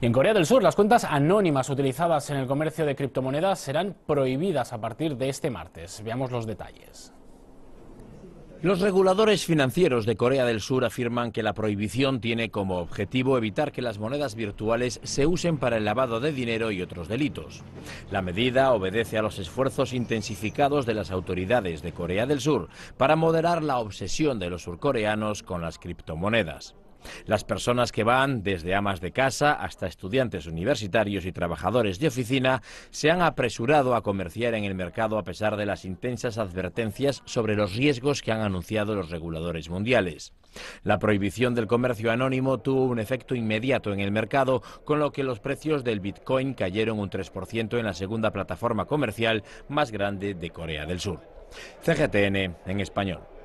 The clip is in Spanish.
en Corea del Sur, las cuentas anónimas utilizadas en el comercio de criptomonedas serán prohibidas a partir de este martes. Veamos los detalles. Los reguladores financieros de Corea del Sur afirman que la prohibición tiene como objetivo evitar que las monedas virtuales se usen para el lavado de dinero y otros delitos. La medida obedece a los esfuerzos intensificados de las autoridades de Corea del Sur para moderar la obsesión de los surcoreanos con las criptomonedas. Las personas que van, desde amas de casa hasta estudiantes universitarios y trabajadores de oficina, se han apresurado a comerciar en el mercado a pesar de las intensas advertencias sobre los riesgos que han anunciado los reguladores mundiales. La prohibición del comercio anónimo tuvo un efecto inmediato en el mercado, con lo que los precios del Bitcoin cayeron un 3% en la segunda plataforma comercial más grande de Corea del Sur. CGTN en español.